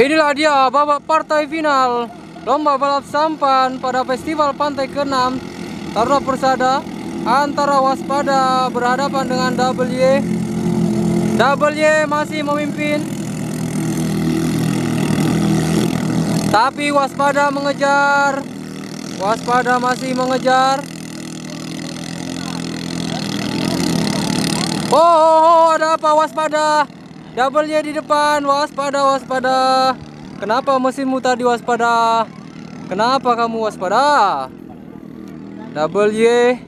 Inilah dia babak partai final Lomba balap sampan pada Festival Pantai ke-6 Taruna Persada antara waspada berhadapan dengan W W masih memimpin Tapi waspada mengejar Waspada masih mengejar Oh, oh, oh ada apa waspada? double Y di depan waspada waspada kenapa mesin mutar di waspada kenapa kamu waspada double Y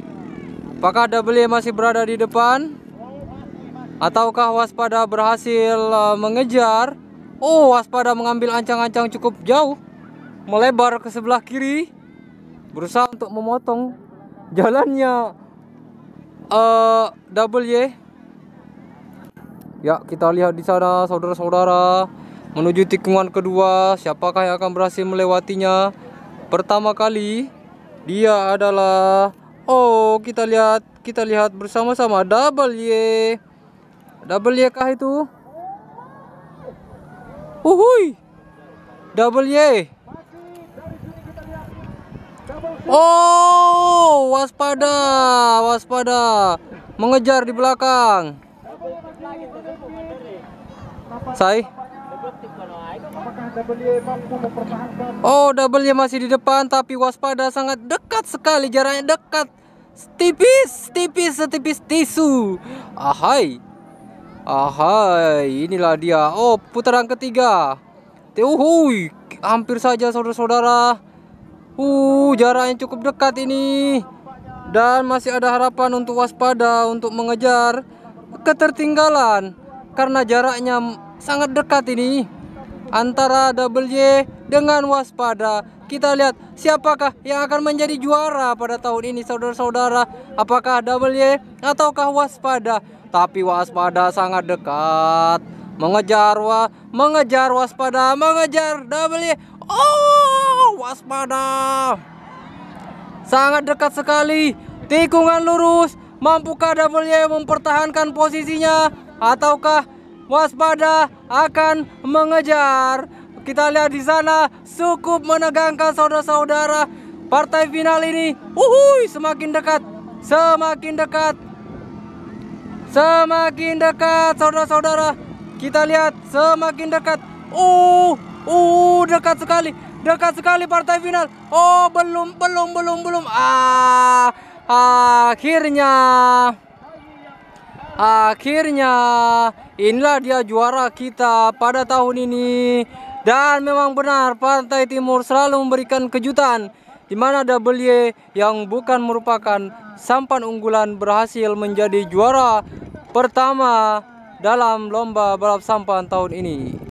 apakah double Y masih berada di depan ataukah waspada berhasil uh, mengejar oh waspada mengambil ancang-ancang cukup jauh melebar ke sebelah kiri berusaha untuk memotong jalannya uh, double Y Ya, kita lihat di sana saudara-saudara menuju tikungan kedua, siapakah yang akan berhasil melewatinya? Pertama kali dia adalah oh, kita lihat, kita lihat bersama-sama double Y. Double Y kah itu? Uhuy. Double Y. Oh, waspada, waspada. Mengejar di belakang. Sai. Oh, ya masih di depan tapi waspada sangat dekat sekali jaraknya dekat. Tipis, tipis, setipis tisu. Ahai. Ahai, inilah dia. Oh, putaran ketiga. Uhuy, hampir saja saudara-saudara. Uh, jaraknya cukup dekat ini. Dan masih ada harapan untuk waspada untuk mengejar ketertinggalan karena jaraknya sangat dekat ini antara Double Y dengan waspada. Kita lihat siapakah yang akan menjadi juara pada tahun ini saudara-saudara. Apakah Double Y ataukah waspada? Tapi waspada sangat dekat. Mengejar wa, mengejar waspada, mengejar Double Y. Oh, waspada. Sangat dekat sekali. Tikungan lurus. Mampukah Double Y mempertahankan posisinya ataukah waspada akan mengejar. Kita lihat di sana cukup menegangkan saudara-saudara. Partai final ini, uhui semakin dekat, semakin dekat, semakin dekat saudara-saudara. Kita lihat semakin dekat. Uh, uh, dekat sekali, dekat sekali partai final. Oh, belum, belum, belum, belum. Ah, akhirnya. Akhirnya inilah dia juara kita pada tahun ini. Dan memang benar Pantai Timur selalu memberikan kejutan di mana Double yang bukan merupakan sampan unggulan berhasil menjadi juara pertama dalam lomba balap sampan tahun ini.